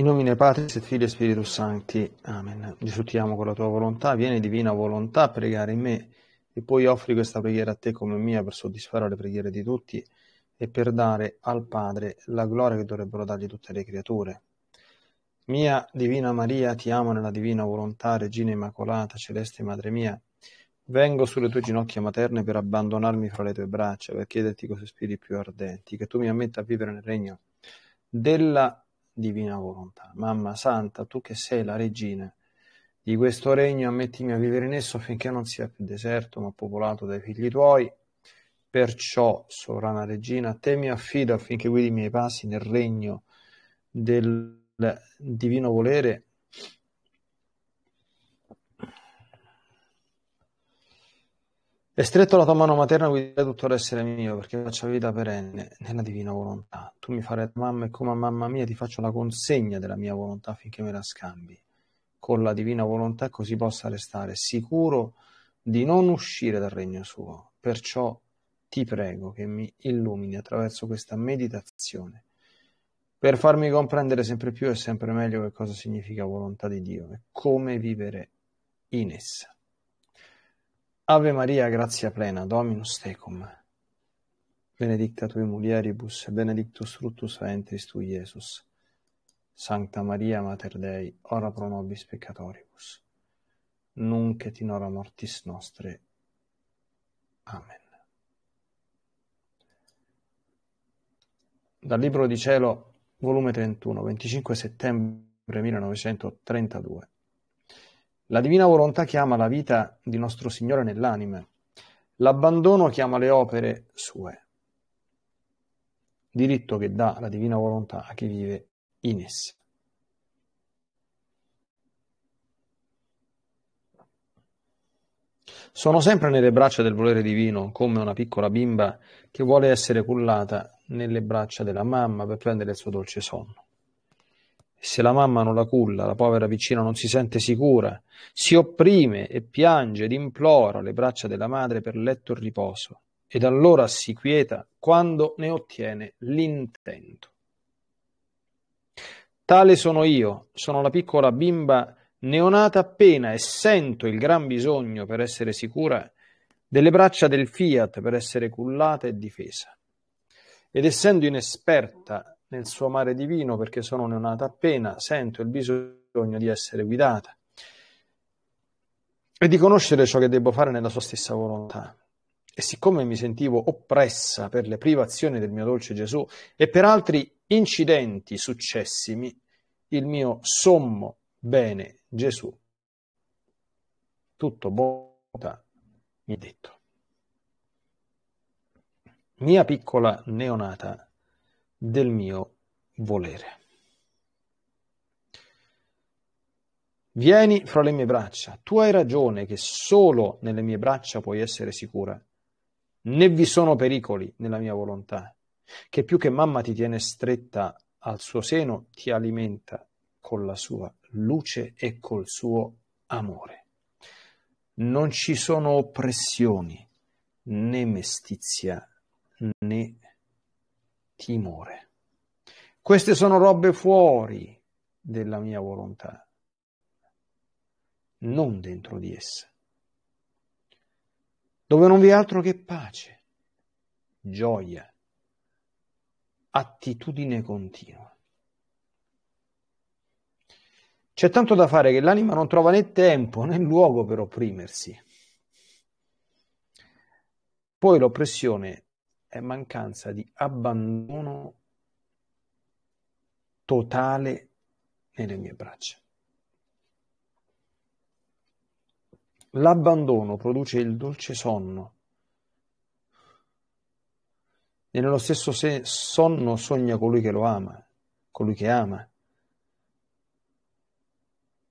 In nomine Patris et Figlio e Spirito Santi. Amen. Gesù ti amo con la tua volontà, vieni divina volontà a pregare in me e poi offri questa preghiera a te come mia per soddisfare le preghiere di tutti e per dare al Padre la gloria che dovrebbero dargli tutte le creature. Mia Divina Maria, ti amo nella divina volontà, Regina Immacolata, Celeste Madre mia. Vengo sulle tue ginocchia materne per abbandonarmi fra le tue braccia, per chiederti cose spiriti più ardenti, che tu mi ammetta a vivere nel regno della divina volontà. Mamma Santa, tu che sei la regina di questo regno, ammettimi a vivere in esso finché non sia più deserto, ma popolato dai figli tuoi. Perciò, sovrana regina, a te mi affido affinché guidi i miei passi nel regno del divino volere E stretto la tua mano materna guiderai tutto l'essere mio, perché faccio vita perenne nella divina volontà. Tu mi farai mamma e come a mamma mia ti faccio la consegna della mia volontà affinché me la scambi con la divina volontà, così possa restare sicuro di non uscire dal regno suo. Perciò ti prego che mi illumini attraverso questa meditazione per farmi comprendere sempre più e sempre meglio che cosa significa volontà di Dio e come vivere in essa. Ave Maria, grazia plena, Dominus tecum. Benedicta tui mulieribus, e benedictus fructus ventris tui, Jesus. Sancta Maria, Mater Dei, ora pro nobis peccatoribus, nunc et in hora mortis nostre. Amen. Dal Libro di Cielo, volume 31, 25 settembre 1932. La divina volontà chiama la vita di nostro Signore nell'anime. L'abbandono chiama le opere sue. Diritto che dà la divina volontà a chi vive in esse. Sono sempre nelle braccia del volere divino, come una piccola bimba che vuole essere cullata nelle braccia della mamma per prendere il suo dolce sonno se la mamma non la culla, la povera piccina non si sente sicura, si opprime e piange ed implora le braccia della madre per letto e riposo, ed allora si quieta quando ne ottiene l'intento. Tale sono io, sono la piccola bimba neonata appena e sento il gran bisogno per essere sicura delle braccia del fiat per essere cullata e difesa. Ed essendo inesperta nel suo mare divino perché sono neonata appena, sento il bisogno di essere guidata e di conoscere ciò che devo fare nella sua stessa volontà. E siccome mi sentivo oppressa per le privazioni del mio dolce Gesù e per altri incidenti successimi, il mio sommo bene Gesù, tutto bontà, mi ha detto. Mia piccola neonata del mio volere. Vieni fra le mie braccia. Tu hai ragione che solo nelle mie braccia puoi essere sicura. Né vi sono pericoli nella mia volontà, che più che mamma ti tiene stretta al suo seno, ti alimenta con la sua luce e col suo amore. Non ci sono oppressioni, né mestizia, né timore. Queste sono robe fuori della mia volontà, non dentro di essa, dove non vi è altro che pace, gioia, attitudine continua. C'è tanto da fare che l'anima non trova né tempo né luogo per opprimersi. Poi l'oppressione è mancanza di abbandono totale nelle mie braccia. L'abbandono produce il dolce sonno. E nello stesso se- sonno sogna colui che lo ama, colui che ama,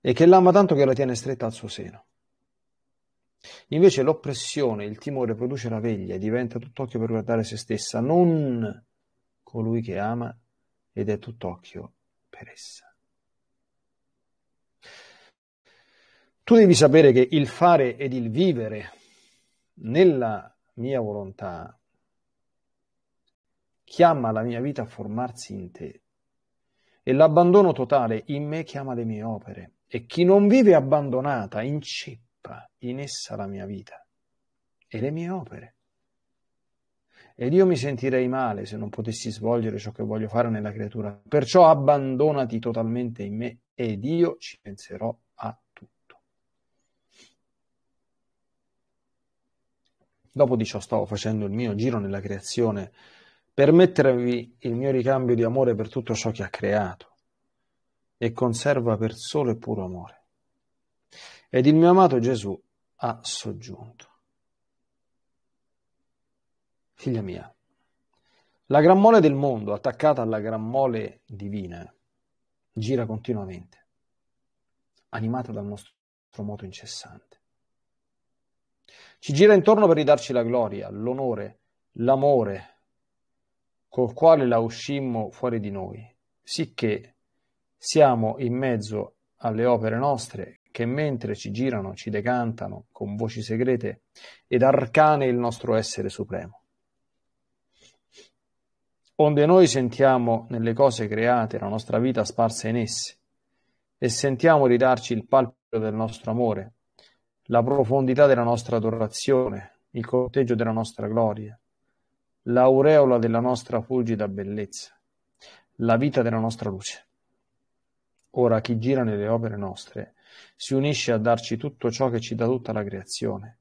e che l'ama tanto che la tiene stretta al suo seno. Invece l'oppressione, il timore produce la veglia e diventa tutt'occhio per guardare se stessa, non colui che ama ed è tutt'occhio per essa. Tu devi sapere che il fare ed il vivere nella mia volontà chiama la mia vita a formarsi in te e l'abbandono totale in me chiama le mie opere e chi non vive abbandonata, inceppa, stampa in essa la mia vita e le mie opere. Ed io mi sentirei male se non potessi svolgere ciò che voglio fare nella creatura. Perciò abbandonati totalmente in me ed io ci penserò a tutto. Dopo di ciò stavo facendo il mio giro nella creazione per mettervi il mio ricambio di amore per tutto ciò che ha creato e conserva per solo e puro amore ed il mio amato Gesù ha soggiunto. Figlia mia, la gran mole del mondo attaccata alla gran mole divina gira continuamente, animata dal nostro moto incessante. Ci gira intorno per ridarci la gloria, l'onore, l'amore col quale la uscimmo fuori di noi, sicché siamo in mezzo alle opere nostre che mentre ci girano ci decantano con voci segrete ed arcane il nostro essere supremo. Onde noi sentiamo nelle cose create la nostra vita sparsa in esse e sentiamo ridarci il palpito del nostro amore, la profondità della nostra adorazione, il corteggio della nostra gloria, l'aureola della nostra fulgida bellezza, la vita della nostra luce. Ora chi gira nelle opere nostre si unisce a darci tutto ciò che ci dà tutta la creazione.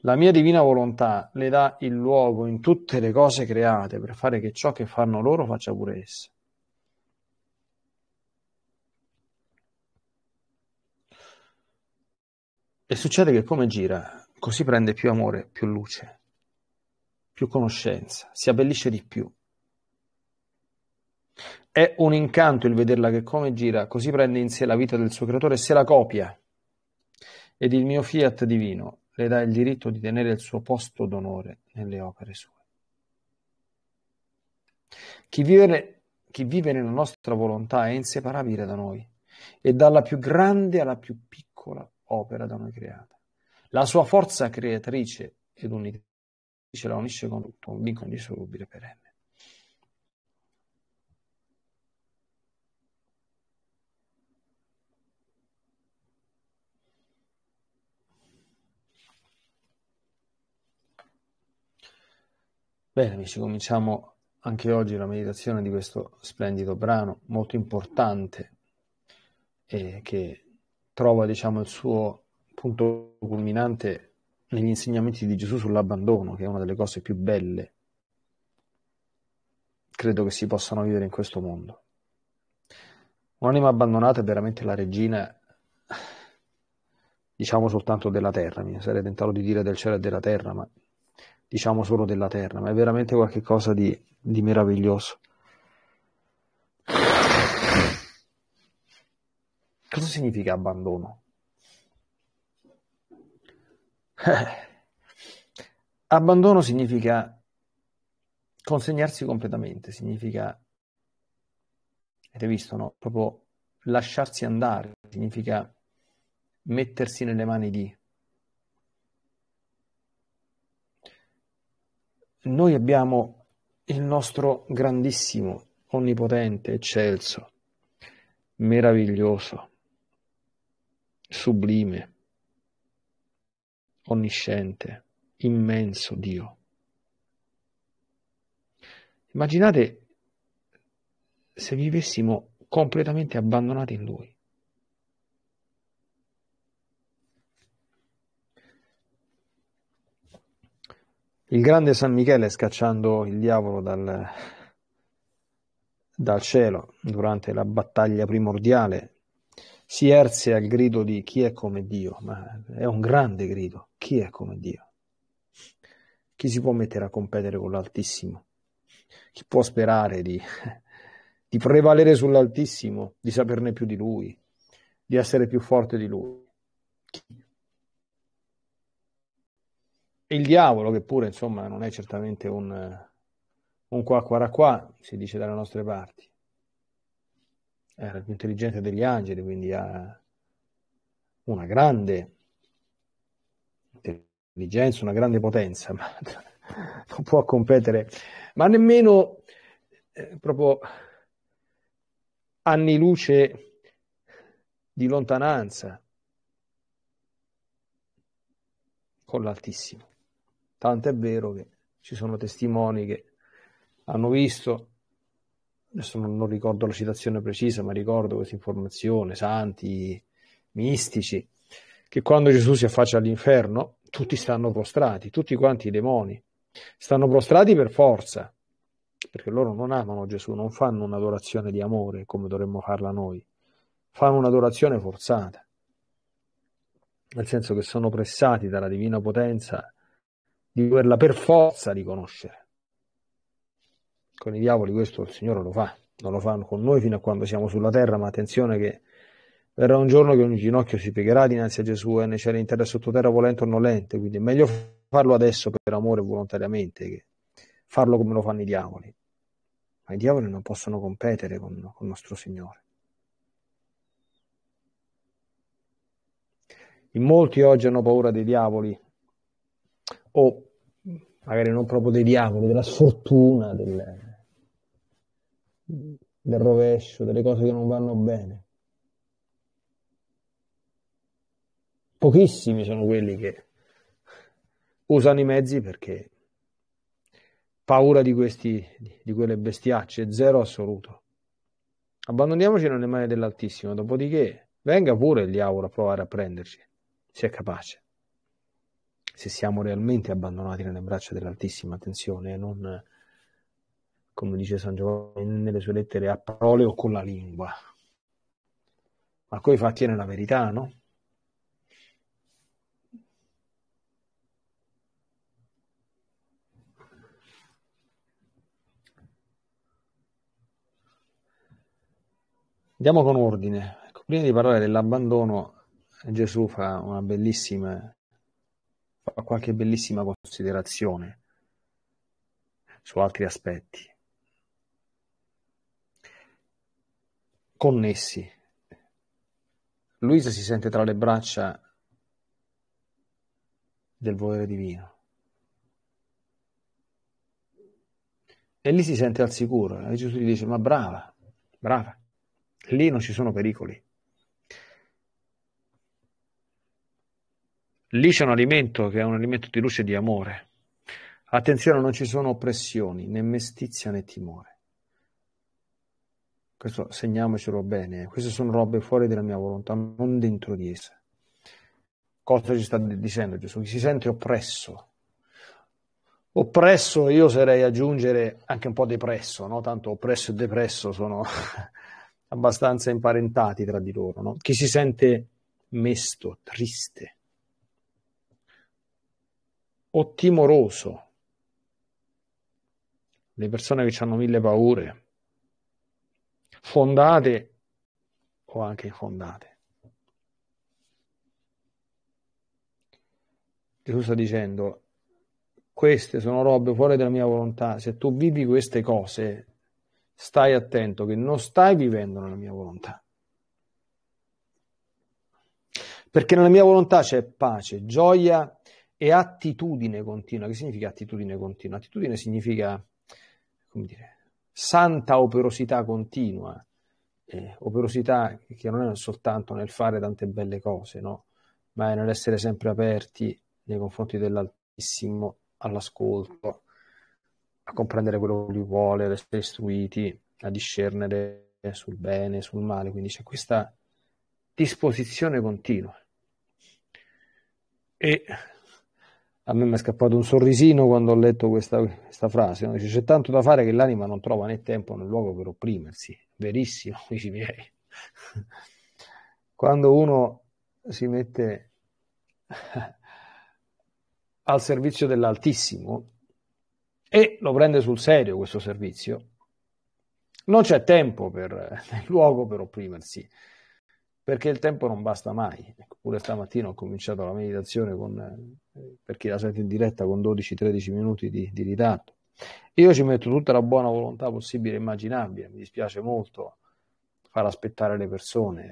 La mia divina volontà le dà il luogo in tutte le cose create per fare che ciò che fanno loro faccia pure esse. E succede che come gira, così prende più amore, più luce, più conoscenza, si abbellisce di più. È un incanto il vederla che come gira, così prende in sé la vita del suo creatore e se la copia. Ed il mio fiat divino le dà il diritto di tenere il suo posto d'onore nelle opere sue. Chi vive, chi vive nella nostra volontà è inseparabile da noi e dalla più grande alla più piccola opera da noi creata. La sua forza creatrice ed unitrice la unisce con tutto un vincolo indissolubile perenne. Bene amici, cominciamo anche oggi la meditazione di questo splendido brano, molto importante, eh, che trova diciamo, il suo punto culminante negli insegnamenti di Gesù sull'abbandono, che è una delle cose più belle, credo che si possano vivere in questo mondo. Un'anima abbandonata è veramente la regina, diciamo soltanto della terra, mi sarei tentato di dire del cielo e della terra, ma diciamo solo della terra, ma è veramente qualcosa di, di meraviglioso. Cosa significa abbandono? Eh, abbandono significa consegnarsi completamente, significa, avete visto, no? Proprio lasciarsi andare, significa mettersi nelle mani di, Noi abbiamo il nostro grandissimo, onnipotente, eccelso, meraviglioso, sublime, onnisciente, immenso Dio. Immaginate se vivessimo completamente abbandonati in Lui. Il grande San Michele scacciando il diavolo dal, dal cielo durante la battaglia primordiale si erse al grido di chi è come Dio, ma è un grande grido, chi è come Dio? Chi si può mettere a competere con l'Altissimo? Chi può sperare di, di prevalere sull'Altissimo, di saperne più di Lui, di essere più forte di Lui? Chi? il diavolo, che pure insomma non è certamente un, un qua qua qua, si dice dalle nostre parti. Era più intelligente degli angeli, quindi ha una grande intelligenza, una grande potenza, ma non può competere, ma nemmeno eh, proprio anni luce di lontananza con l'Altissimo. Tanto è vero che ci sono testimoni che hanno visto, adesso non, non ricordo la citazione precisa, ma ricordo questa informazione, santi, mistici, che quando Gesù si affaccia all'inferno tutti stanno prostrati, tutti quanti i demoni, stanno prostrati per forza, perché loro non amano Gesù, non fanno un'adorazione di amore come dovremmo farla noi, fanno un'adorazione forzata, nel senso che sono pressati dalla divina potenza di doverla per forza riconoscere. Con i diavoli questo il Signore lo fa, non lo fanno con noi fino a quando siamo sulla terra, ma attenzione che verrà un giorno che ogni ginocchio si piegherà dinanzi a Gesù e ne c'è l'intera sottoterra volente o nolente, quindi è meglio farlo adesso per amore volontariamente che farlo come lo fanno i diavoli. Ma i diavoli non possono competere con, con il nostro Signore. In molti oggi hanno paura dei diavoli o magari non proprio dei diavoli, della sfortuna, del, del rovescio, delle cose che non vanno bene. Pochissimi sono quelli che usano i mezzi perché paura di, questi, di quelle bestiacce, zero assoluto. Abbandoniamoci nelle mani dell'Altissimo, dopodiché venga pure il diavolo a provare a prenderci, se è capace se siamo realmente abbandonati nelle braccia dell'altissima tensione e non, come dice San Giovanni nelle sue lettere, a parole o con la lingua. Ma coi fatti è nella verità, no? Andiamo con ordine. Ecco, prima di parlare dell'abbandono, Gesù fa una bellissima fa qualche bellissima considerazione su altri aspetti connessi. Luisa si sente tra le braccia del volere divino. E lì si sente al sicuro. E Gesù gli dice, ma brava, brava, lì non ci sono pericoli. Lì c'è un alimento che è un alimento di luce e di amore. Attenzione, non ci sono oppressioni, né mestizia né timore. Questo segniamocelo bene, eh. queste sono robe fuori della mia volontà, non dentro di esse. Cosa ci sta dicendo Gesù? Chi si sente oppresso. Oppresso, io oserei aggiungere anche un po' depresso, no? tanto oppresso e depresso sono abbastanza imparentati tra di loro. No? Chi si sente mesto, triste, o timoroso. Le persone che hanno mille paure, fondate o anche infondate. Gesù sta dicendo, queste sono robe fuori dalla mia volontà, se tu vivi queste cose, stai attento che non stai vivendo nella mia volontà. Perché nella mia volontà c'è pace, gioia e attitudine continua. Che significa attitudine continua? Attitudine significa, come dire, santa operosità continua, eh, operosità che non è soltanto nel fare tante belle cose, no? ma è nell'essere sempre aperti nei confronti dell'Altissimo, all'ascolto, a comprendere quello che lui vuole, ad essere istruiti, a discernere sul bene, sul male. Quindi c'è questa disposizione continua. E a me mi è scappato un sorrisino quando ho letto questa, questa frase. Dice, c'è tanto da fare che l'anima non trova né tempo né luogo per opprimersi. Verissimo, amici miei. Quando uno si mette al servizio dell'Altissimo e lo prende sul serio questo servizio, non c'è tempo per, né luogo per opprimersi perché il tempo non basta mai. Ecco, pure stamattina ho cominciato la meditazione con, eh, per chi la sente in diretta con 12-13 minuti di, di, ritardo. Io ci metto tutta la buona volontà possibile e immaginabile, mi dispiace molto far aspettare le persone,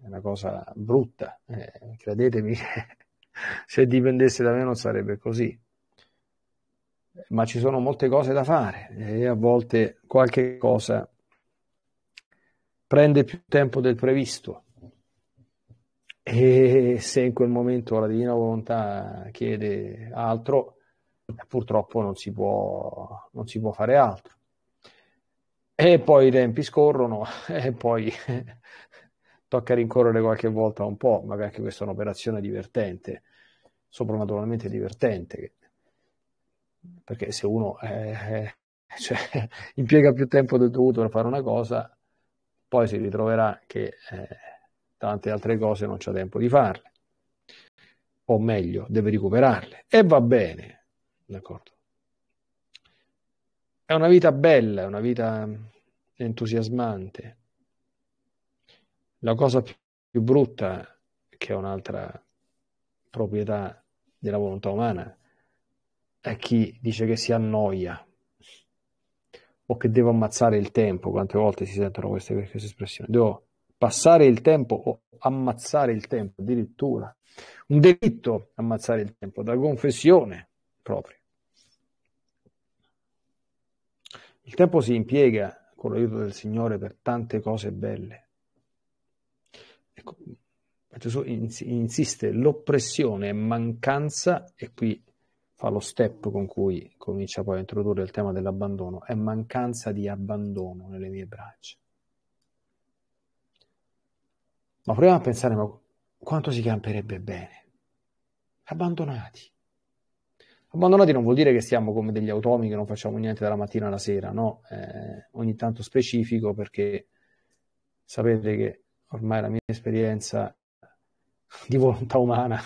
è una cosa brutta, eh, credetemi, se dipendesse da me non sarebbe così. Ma ci sono molte cose da fare e a volte qualche cosa prende più tempo del previsto e se in quel momento la divina volontà chiede altro, purtroppo non si può, non si può fare altro. E poi i tempi scorrono e poi tocca rincorrere qualche volta un po', magari anche questa è un'operazione divertente, soprannaturalmente divertente, perché se uno eh, eh cioè, impiega più tempo del dovuto per fare una cosa, poi si ritroverà che... Eh, tante altre cose non c'è tempo di farle, o meglio, deve recuperarle. E va bene, d'accordo? È una vita bella, è una vita entusiasmante. La cosa più, più brutta, che è un'altra proprietà della volontà umana, è chi dice che si annoia o che devo ammazzare il tempo. Quante volte si sentono queste, queste espressioni? Devo passare il tempo o ammazzare il tempo addirittura. Un delitto ammazzare il tempo, da confessione proprio. Il tempo si impiega con l'aiuto del Signore per tante cose belle. Ecco, Gesù insiste, l'oppressione è mancanza, e qui fa lo step con cui comincia poi a introdurre il tema dell'abbandono, è mancanza di abbandono nelle mie braccia. Ma proviamo a pensare, ma quanto si camperebbe bene? Abbandonati. Abbandonati non vuol dire che siamo come degli automi che non facciamo niente dalla mattina alla sera, no? Eh, ogni tanto specifico perché sapete che ormai la mia esperienza di volontà umana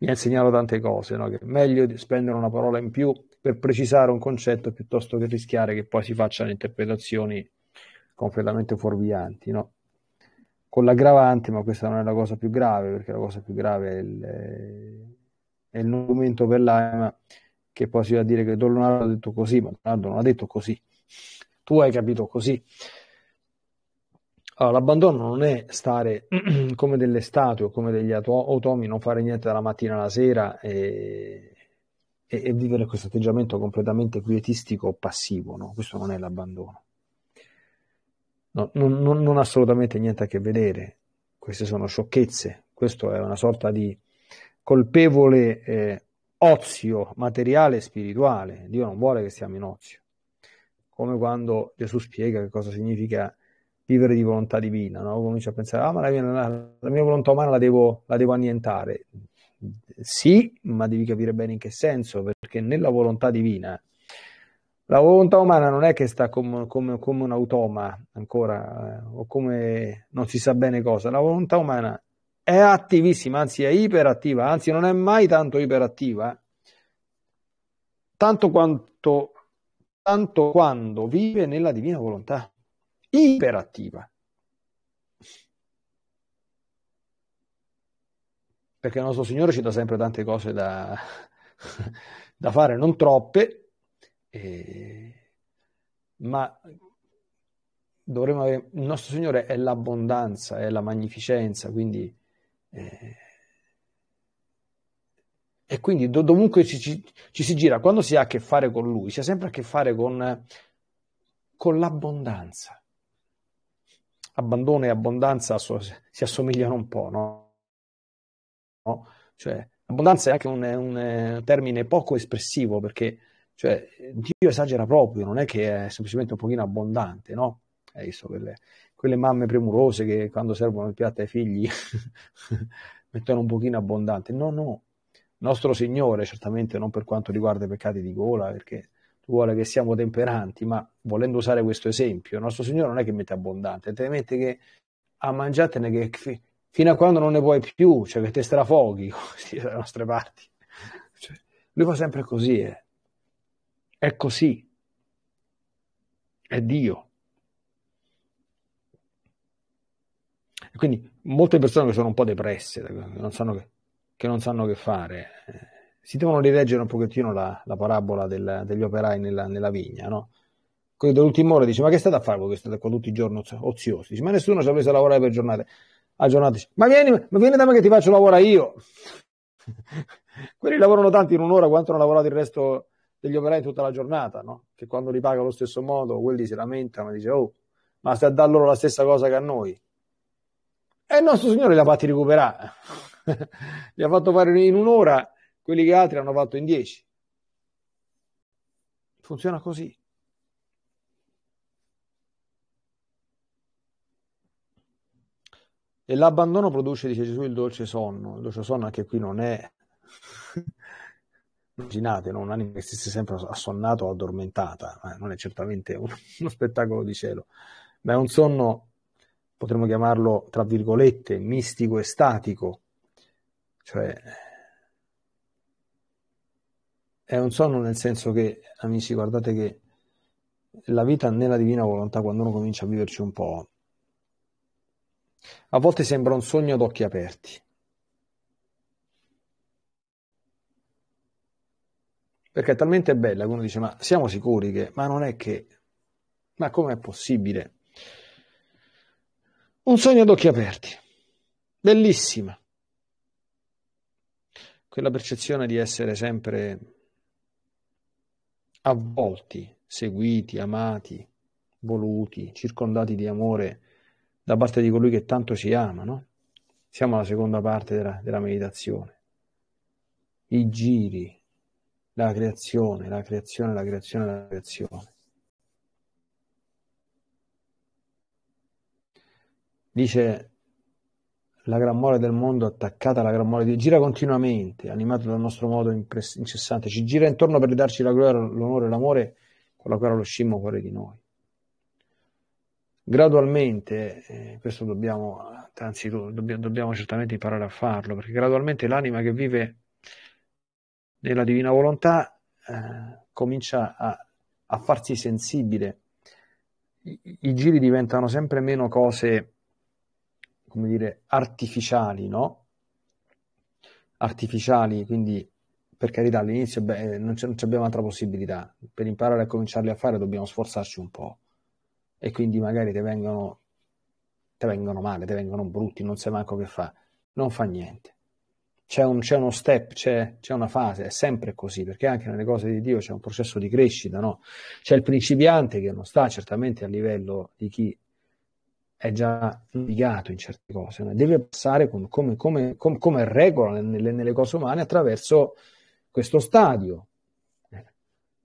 mi ha insegnato tante cose, no? che è meglio spendere una parola in più per precisare un concetto piuttosto che rischiare che poi si facciano interpretazioni completamente fuorvianti. No? con l'aggravante, ma questa non è la cosa più grave, perché la cosa più grave è il, eh, è il momento per l'anima, che poi si va a dire che Don Leonardo ha detto così, ma Don Leonardo non ha detto così. Tu hai capito così. Allora, l'abbandono non è stare come delle statue o come degli automi, non fare niente dalla mattina alla sera e, e, e vivere questo atteggiamento completamente quietistico o passivo, no? Questo non è l'abbandono no, non, non, non, ha assolutamente niente a che vedere. Queste sono sciocchezze, questo è una sorta di colpevole eh, ozio materiale e spirituale. Dio non vuole che siamo in ozio. Come quando Gesù spiega che cosa significa vivere di volontà divina, no? comincio a pensare, ah ma la mia, la mia volontà umana la devo, la devo annientare sì, ma devi capire bene in che senso, perché nella volontà divina la volontà umana non è che sta come, come, come un automa ancora, eh, o come non si sa bene cosa, la volontà umana è attivissima, anzi è iperattiva, anzi non è mai tanto iperattiva, tanto quanto tanto quando vive nella divina volontà, iperattiva. Perché il nostro Signore ci dà sempre tante cose da, da fare, non troppe, e... Ma dovremmo avere, il nostro Signore è l'abbondanza, è la magnificenza, quindi... Eh... E quindi do, dovunque ci, ci, ci, si gira, quando si ha a che fare con Lui, si ha sempre a che fare con, con l'abbondanza. Abbandono e abbondanza so, si assomigliano un po', no? no? Cioè, abbondanza è anche un, un, un eh, termine poco espressivo perché cioè, Dio esagera proprio, non è che è semplicemente un pochino abbondante, no? Hai visto quelle, quelle mamme premurose che quando servono il piatto ai figli mettono un pochino abbondante. No, no. Nostro Signore, certamente non per quanto riguarda i peccati di gola, perché vuole che siamo temperanti, ma volendo usare questo esempio, il nostro Signore non è che mette abbondante, te mette che a mangiartene che fi- fino a quando non ne puoi più, cioè che te strafoghi così dalle nostre parti. Cioè, lui fa sempre così, eh. È così. È Dio. E quindi molte persone che sono un po' depresse, che non sanno che, che, non sanno che fare, si devono rileggere un pochettino la, la parabola del, degli operai nella, nella vigna, no? Quello dell'ultima ora dice, ma che state a fare voi che state qua tutti i giorni oziosi? Dice, ma nessuno ci ha preso a lavorare per giornate. A giornate dice, ma vieni, ma vieni da me che ti faccio lavorare io. Quelli lavorano tanti in un'ora quanto hanno lavorato il resto degli operai tutta la giornata, no? che quando li paga allo stesso modo, quelli si lamentano e dice oh, ma stai a dar loro la stessa cosa che a noi. E il nostro Signore li ha fatti recuperare, li ha fatto fare in un'ora quelli che altri hanno fatto in dieci. Funziona così. E l'abbandono produce, dice Gesù, il dolce sonno. Il dolce sonno anche qui non è immaginate, no? un che si sia sempre assonnata o addormentata, eh, non è certamente un, uno spettacolo di cielo, ma è un sonno, potremmo chiamarlo, tra virgolette, mistico e statico, cioè è un sonno nel senso che, amici, guardate che la vita nella divina volontà, quando uno comincia a viverci un po', a volte sembra un sogno ad occhi aperti, perché è talmente bella che uno dice ma siamo sicuri che, ma non è che, ma com'è possibile? Un sogno ad occhi aperti, bellissima. Quella percezione di essere sempre avvolti, seguiti, amati, voluti, circondati di amore da parte di colui che tanto ci ama, no? Siamo alla seconda parte della, della meditazione. I giri, la creazione, la creazione, la creazione, la creazione. Dice la gran mole del mondo attaccata alla gran mole di gira continuamente, animato dal nostro modo impres- incessante, ci gira intorno per darci la gloria, l'onore e l'amore con la quale lo scimmo fuori di noi. Gradualmente, eh, questo dobbiamo, anzi dobbiamo, dobbiamo certamente imparare a farlo, perché gradualmente l'anima che vive nella divina volontà eh, comincia a, a, farsi sensibile. I, I, giri diventano sempre meno cose, come dire, artificiali, no? Artificiali, quindi per carità all'inizio beh, eh, non, non abbiamo altra possibilità, per imparare a cominciarli a fare dobbiamo sforzarci un po' e quindi magari ti vengono, vengono, male, ti vengono brutti, non sai manco che fa, non fa niente c'è, un, c'è, uno step, c'è, c'è, una fase, è sempre così, perché anche nelle cose di Dio c'è un processo di crescita, no? C'è il principiante che non sta certamente a livello di chi è già navigato in certe cose, no? deve passare con, come, come, com, come, regola nelle, nelle, cose umane attraverso questo stadio, eh,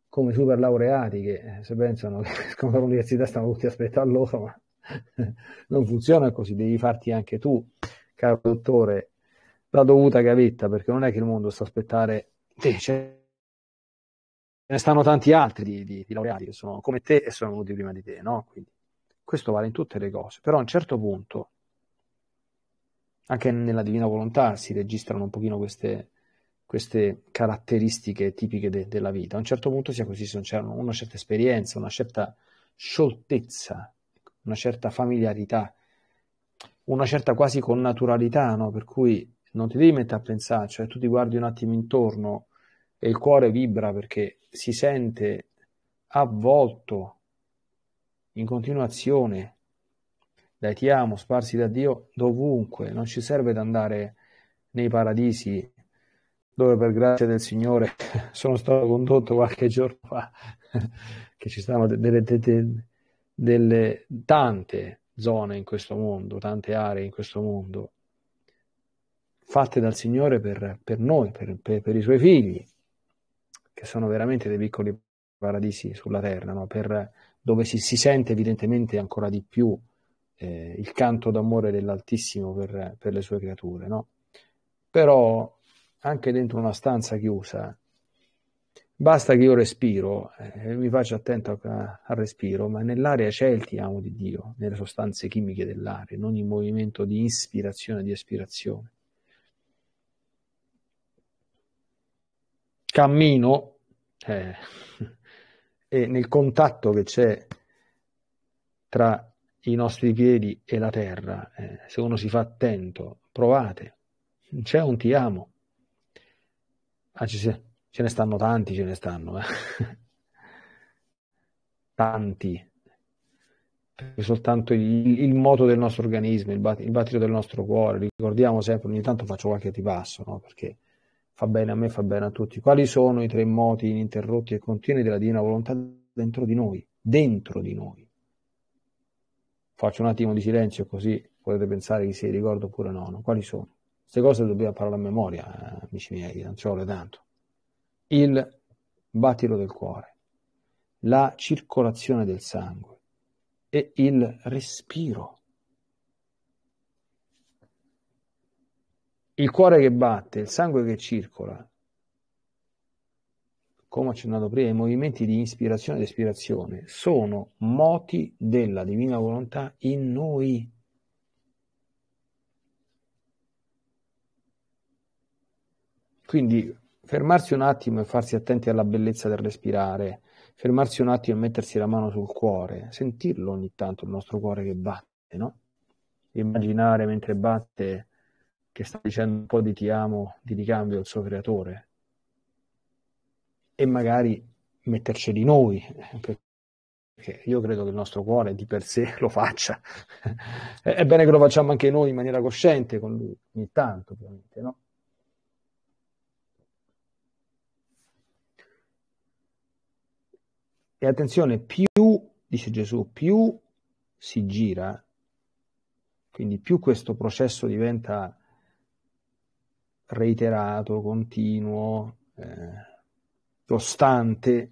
come i super laureati che eh, se pensano che con l'università stanno tutti aspettando loro, ma non funziona così, devi farti anche tu, caro dottore, la dovuta gavetta, perché non è che il mondo sta a aspettare cioè, ce ne stanno tanti altri di, di, di, laureati che sono come te e sono venuti prima di te, no? Quindi, questo vale in tutte le cose, però a un certo punto, anche nella Divina Volontà si registrano un pochino queste, queste caratteristiche tipiche de, della vita. A un certo punto si è così, c'è una certa esperienza, una certa scioltezza, una certa familiarità, una certa quasi connaturalità, no? per cui non ti devi mettere a pensare, cioè tu ti guardi un attimo intorno e il cuore vibra perché si sente avvolto in continuazione dai ti amo sparsi da Dio dovunque, non ci serve di andare nei paradisi dove per grazia del Signore sono stato condotto qualche giorno fa, che ci stanno delle, delle, delle tante zone in questo mondo, tante aree in questo mondo fatte dal Signore per, per noi, per, per, per, i suoi figli, che sono veramente dei piccoli paradisi sulla terra, no? dove si, si, sente evidentemente ancora di più eh, il canto d'amore dell'Altissimo per, le sue creature. No? Però anche dentro una stanza chiusa, basta che io respiro, eh, mi faccio attento al respiro, ma nell'aria c'è il ti amo di Dio, nelle sostanze chimiche dell'aria, in ogni movimento di ispirazione e di espirazione. cammino eh, e nel contatto che c'è tra i nostri piedi e la terra, eh, se uno si fa attento, provate, c'è un ti amo. Ah, ce, ce ne stanno tanti, ce ne stanno. Eh. Tanti. Perché soltanto il, il, moto del nostro organismo, il, bat, il battito del nostro cuore, ricordiamo sempre, ogni tanto faccio qualche ti passo, no? perché fa bene a me, fa bene a tutti. Quali sono i tre moti ininterrotti e continui della divina volontà dentro di noi? Dentro di noi. Faccio un attimo di silenzio così potete pensare che si ricorda oppure no, no? Quali sono? Queste cose dobbiamo parlare a memoria, eh, amici miei, non ci vuole tanto. Il battito del cuore, la circolazione del sangue e il respiro. il cuore che batte, il sangue che circola, come accennato prima, i movimenti di ispirazione ed espirazione sono moti della divina volontà in noi. Quindi fermarsi un attimo e farsi attenti alla bellezza del respirare, fermarsi un attimo e mettersi la mano sul cuore, sentirlo ogni tanto il nostro cuore che batte, no? Immaginare mentre batte che sta dicendo un po' di ti amo di ricambio al suo creatore e magari metterci di noi perché io credo che il nostro cuore di per sé lo faccia è bene che lo facciamo anche noi in maniera cosciente con lui ogni tanto ovviamente no? e attenzione più dice Gesù più si gira quindi più questo processo diventa reiterato, continuo, eh, costante,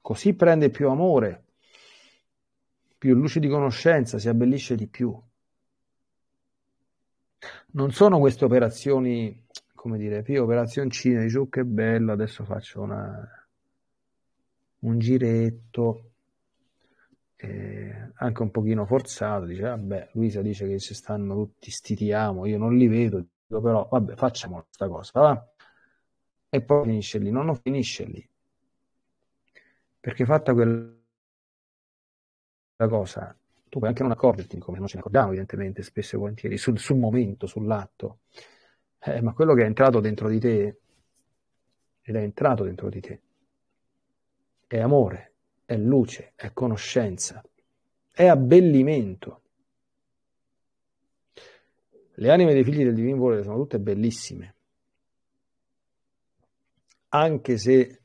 così prende più amore, più luce di conoscenza, si abbellisce di più. Non sono queste operazioni, come dire, più operazioncine, dici, oh che bello, adesso faccio una, un giretto, eh, anche un pochino forzato, dice vabbè Luisa dice che ci stanno tutti stitiamo, io non li vedo, dico però vabbè facciamo questa cosa, va? E poi finisce lì, non finisce lì. Perché fatta quella cosa, tu puoi anche non accorgerti, come non ce ne accorgiamo evidentemente spesso e volentieri, sul, sul momento, sull'atto, eh, ma quello che è entrato dentro di te, ed è entrato dentro di te, è amore, è luce, è conoscenza, è abbellimento. Le anime dei figli del divino volere sono tutte bellissime, anche se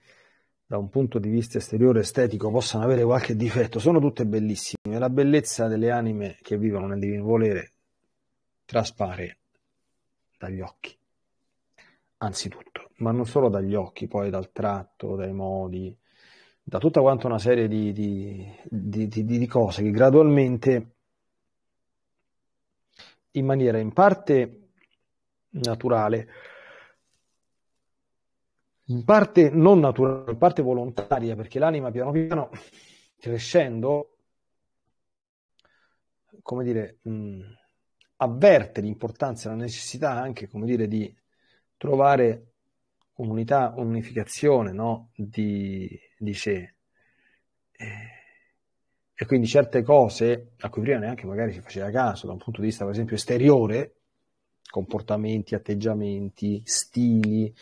da un punto di vista esteriore estetico possano avere qualche difetto, sono tutte bellissime. La bellezza delle anime che vivono nel divino volere traspare dagli occhi, anzitutto, ma non solo dagli occhi, poi dal tratto, dai modi, da tutta quanta una serie di, di, di, di cose che gradualmente, in maniera in parte naturale, in parte non naturale, in parte volontaria, perché l'anima piano piano crescendo, come dire, mh, avverte l'importanza e la necessità anche, come dire, di trovare un'unità, un'unificazione, no? di, di sé. Eh, e quindi certe cose a cui prima neanche magari si faceva caso, da un punto di vista per esempio esteriore, comportamenti, atteggiamenti, stili,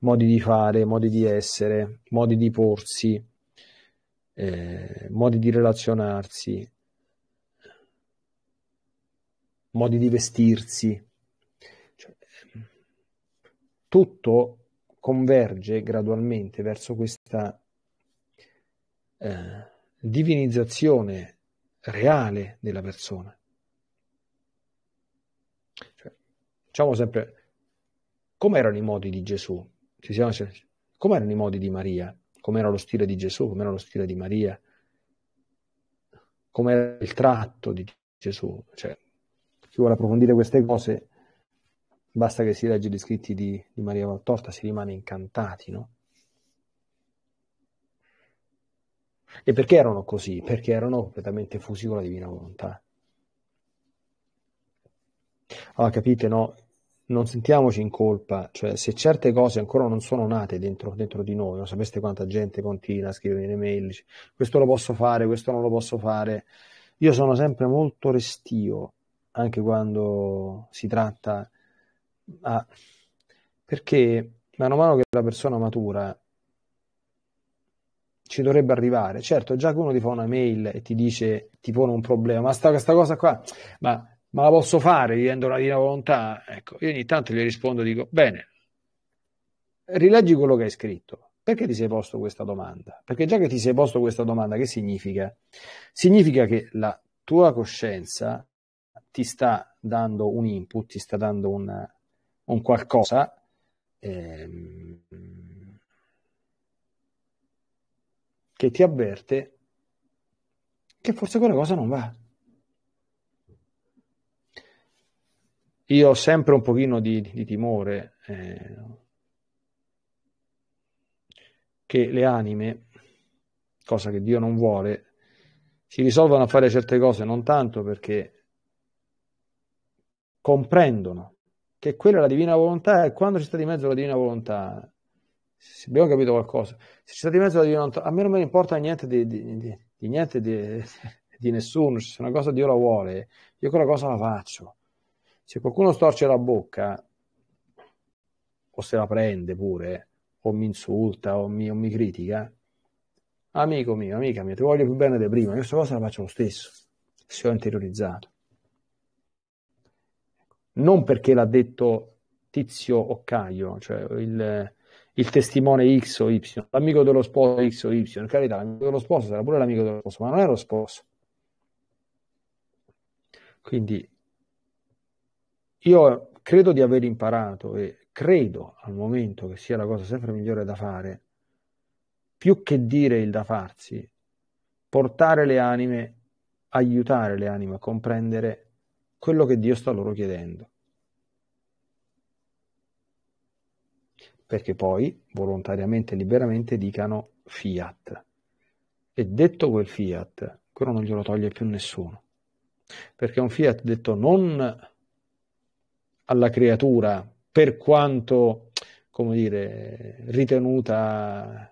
modi di fare, modi di essere, modi di porsi, eh, modi di relazionarsi, modi di vestirsi. Cioè, ehm, tutto converge gradualmente verso questa eh, divinizzazione reale della persona. Cioè, diciamo sempre, come erano i modi di Gesù? Come erano i modi di Maria? Com'era lo stile di Gesù? Com'era lo stile di Maria? Com'era il tratto di Gesù? Cioè, chi vuole approfondire queste cose, basta che si legge gli scritti di, di Maria Valtorta, si rimane incantati, no? E perché erano così? Perché erano completamente fusi con la divina volontà. Allora capite, no? Non sentiamoci in colpa, cioè se certe cose ancora non sono nate dentro, dentro di noi, non sapeste quanta gente continua a scrivere le mail, dice, questo lo posso fare, questo non lo posso fare. Io sono sempre molto restio, anche quando si tratta a... perché man mano che la persona matura ci dovrebbe arrivare. Certo, già che uno ti fa una mail e ti dice, ti pone un problema, ma sta, questa cosa qua, ma, ma la posso fare vivendo una divina volontà? Ecco, io ogni tanto gli rispondo, dico, bene, rileggi quello che hai scritto. Perché ti sei posto questa domanda? Perché già che ti sei posto questa domanda, che significa? Significa che la tua coscienza ti sta dando un input, ti sta dando un, un qualcosa ehm, che ti avverte che forse quella cosa non va. Io ho sempre un pochino di, di timore eh, che le anime, cosa che Dio non vuole, si risolvano a fare certe cose non tanto perché comprendono che quella è la divina volontà e quando ci sta di mezzo la divina volontà se abbiamo capito qualcosa, se ci sta di mezzo la divina volontà, a me non me ne importa niente di, di, di, di niente di, nessuno, se una cosa Dio la vuole, io quella cosa la faccio. Se qualcuno storce la bocca, o se la prende pure, o mi insulta, o mi, o mi critica, amico mio, amica mia, ti voglio più bene di prima, io questa cosa la faccio lo stesso, se ho interiorizzato. Non perché l'ha detto Tizio Occaio, cioè il il testimone X o Y, l'amico dello sposo X o Y, in carità, l'amico dello sposo sarà pure l'amico dello sposo, ma non è lo sposo. Quindi io credo di aver imparato e credo al momento che sia la cosa sempre migliore da fare, più che dire il da farsi, portare le anime, aiutare le anime a comprendere quello che Dio sta loro chiedendo. perché poi volontariamente e liberamente dicano fiat. E detto quel fiat, quello non glielo toglie più nessuno, perché è un fiat detto non alla creatura, per quanto, come dire, ritenuta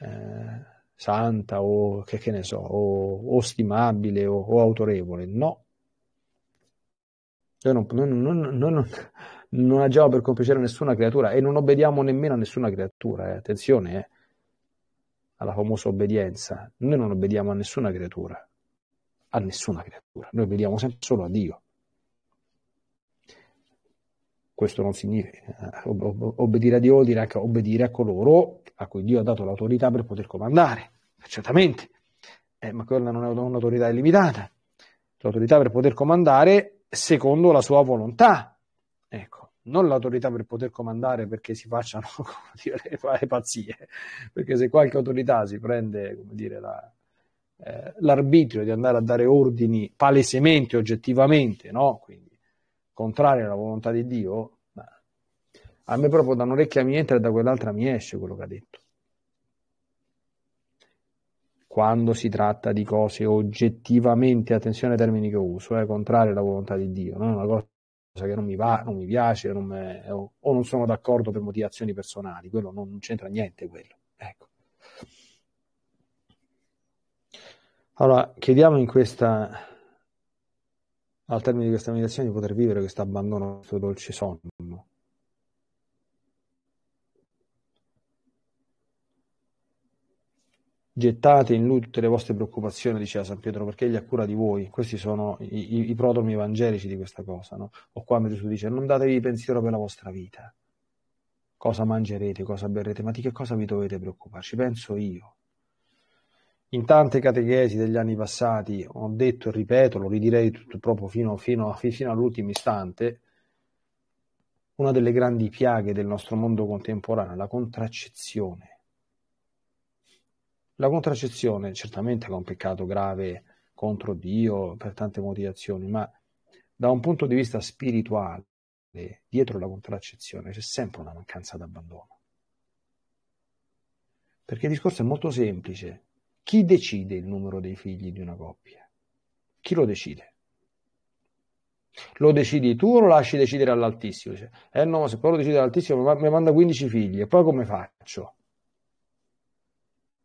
eh, santa o che, che, ne so, o, o stimabile o, o, autorevole. No, noi non, noi, noi, noi, non agiamo per compiacere nessuna creatura e non obbediamo nemmeno a nessuna creatura. Eh. Attenzione eh, alla famosa obbedienza. Noi non obbediamo a nessuna creatura, a nessuna creatura. Noi obbediamo sempre solo a Dio. Questo non significa eh, obbedire a Dio, vuol dire anche obbedire a coloro a cui Dio ha dato l'autorità per poter comandare, certamente, eh, ma quella non è un'autorità illimitata. L'autorità per poter comandare secondo la sua volontà. Ecco, non l'autorità per poter comandare perché si facciano dire, le pazzie, perché se qualche autorità si prende dire, la, eh, l'arbitrio di andare a dare ordini palesemente, oggettivamente, no? quindi contrari alla volontà di Dio, a me proprio da un'orecchia mi entra e da quell'altra mi esce quello che ha detto. Quando si tratta di cose oggettivamente, attenzione ai termini che uso, eh, contrarie alla volontà di Dio, non è una cosa cosa che non mi va, non mi piace non me, o, non sono d'accordo per motivazioni personali, quello non, non c'entra niente quello. Ecco. Allora, chiediamo in questa al termine di questa meditazione di poter vivere questo abbandono, questo dolce sonno. Gettate in lui tutte le vostre preoccupazioni, diceva San Pietro, perché egli ha cura di voi. Questi sono i, i, i prodromi evangelici di questa cosa. No? O qua Gesù dice, non datevi pensiero per la vostra vita. Cosa mangerete, cosa berrete, ma di che cosa vi dovete preoccuparci? Penso io. In tante catechesi degli anni passati ho detto e ripeto, lo ridirei tutto, proprio fino, fino, fino all'ultimo istante, una delle grandi piaghe del nostro mondo contemporaneo è la contraccezione la contraccezione certamente è un peccato grave contro Dio per tante motivazioni, ma da un punto di vista spirituale, dietro la contraccezione c'è sempre una mancanza d'abbandono. Perché il discorso è molto semplice. Chi decide il numero dei figli di una coppia? Chi lo decide? Lo decidi tu o lo lasci decidere all'Altissimo? Cioè, eh no, se poi lo decide all'Altissimo mi manda 15 figli e poi come faccio?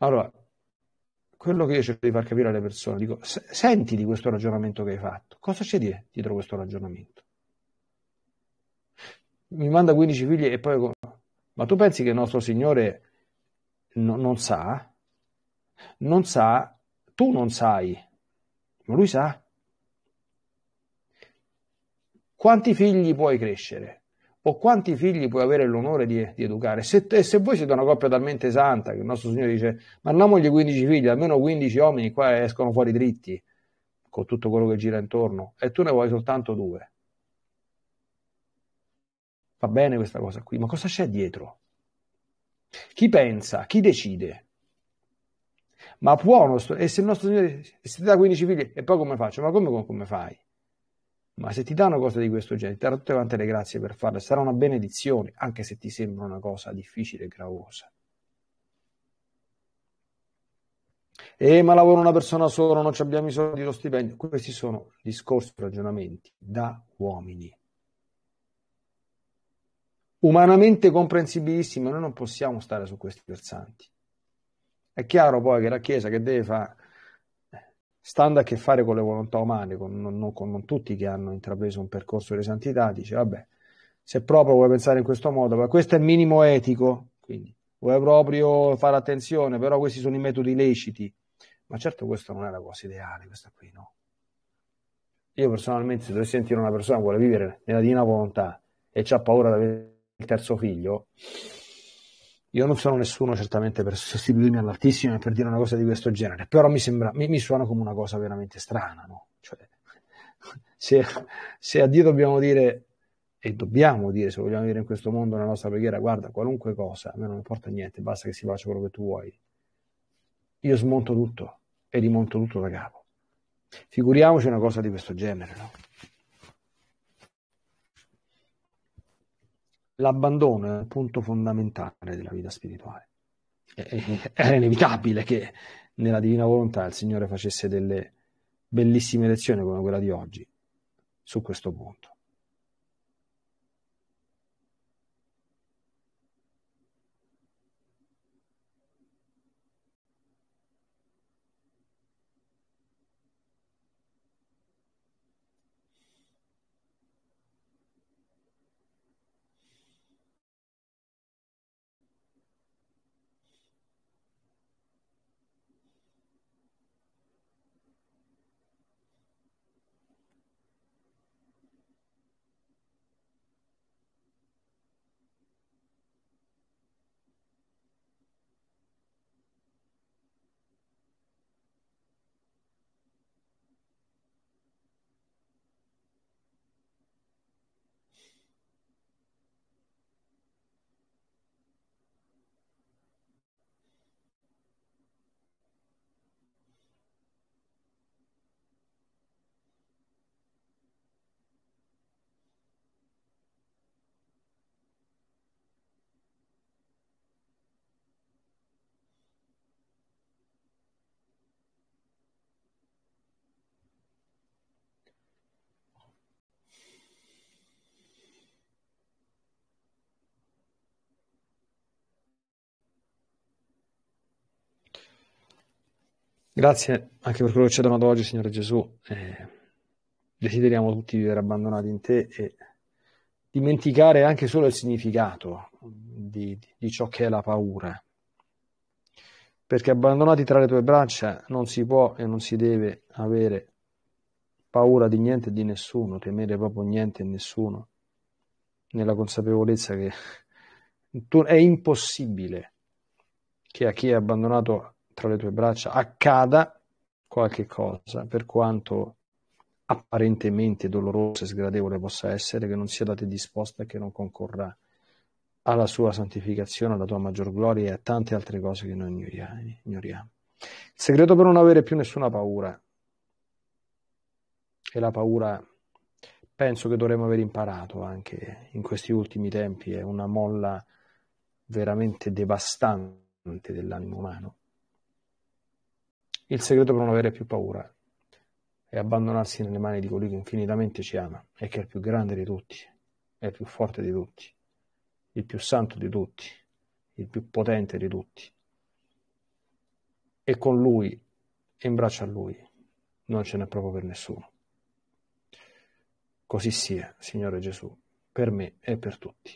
Allora, quello che io cerco di far capire alle persone, dico, senti di questo ragionamento che hai fatto, cosa c'è dietro questo ragionamento? Mi manda 15 figli e poi... Ma tu pensi che il nostro Signore no, non sa? Non sa, tu non sai, ma lui sa. Quanti figli puoi crescere? o quanti figli puoi avere l'onore di, di educare? Se, te, se, voi siete una coppia talmente santa che il nostro Signore dice mandamogli 15 figli, almeno 15 uomini qua escono fuori dritti con tutto quello che gira intorno e tu ne vuoi soltanto due. Va bene questa cosa qui, ma cosa c'è dietro? Chi pensa? Chi decide? Ma può uno, e se il nostro Signore ti dà 15 figli e poi come faccio? Ma come, come fai? Ma se ti danno cose di questo genere, ti darà tutte quante le grazie per farle, sarà una benedizione, anche se ti sembra una cosa difficile e gravosa. Eh, ma lavoro una persona sola, non abbiamo i soldi, lo stipendio. Questi sono discorsi, ragionamenti da uomini. Umanamente comprensibilissimi, noi non possiamo stare su questi versanti. È chiaro poi che la Chiesa che deve fare stando a che fare con le volontà umane, con, non, con non tutti che hanno intrapreso un percorso di santità, dice vabbè, se proprio vuoi pensare in questo modo, ma questo è il minimo etico, quindi vuoi proprio fare attenzione, però questi sono i metodi leciti. Ma certo questa non è la cosa ideale, questa qui no. Io personalmente, se dovessi sentire una persona che vuole vivere nella divina volontà e ha paura di avere il terzo figlio, io non sono nessuno certamente per sostituirmi all'altissimo e per dire una cosa di questo genere, però mi sembra, mi, mi suona come una cosa veramente strana, no? Cioè, se, se, a Dio dobbiamo dire, e dobbiamo dire, se vogliamo dire in questo mondo nella nostra preghiera, guarda, qualunque cosa, a me non importa niente, basta che si faccia quello che tu vuoi. Io smonto tutto e rimonto tutto da capo. Figuriamoci una cosa di questo genere, no? l'abbandono è un punto fondamentale della vita spirituale. Eh, eh, era inevitabile che nella divina volontà il Signore facesse delle bellissime lezioni come quella di oggi su questo punto. Grazie anche per quello che ci ha donato oggi, Signore Gesù. Eh, desideriamo tutti vivere abbandonati in te e dimenticare anche solo il significato di, di, di ciò che è la paura. Perché abbandonati tra le tue braccia non si può e non si deve avere paura di niente e di nessuno, temere proprio niente e nessuno, nella consapevolezza che è impossibile che a chi è abbandonato tra le tue braccia accada qualche cosa, per quanto apparentemente dolorosa e sgradevole possa essere, che non sia da te disposta e che non concorra alla sua santificazione, alla tua maggior gloria e a tante altre cose che noi ignoriamo. Il segreto per non avere più nessuna paura e la paura penso che dovremmo aver imparato anche in questi ultimi tempi, è una molla veramente devastante dell'animo umano. Il segreto per non avere più paura è abbandonarsi nelle mani di colui che infinitamente ci ama e che è il più grande di tutti, è il più forte di tutti, il più santo di tutti, il più potente di tutti. E con lui, e in braccio a lui, non ce n'è proprio per nessuno. Così sia, Signore Gesù, per me e per tutti.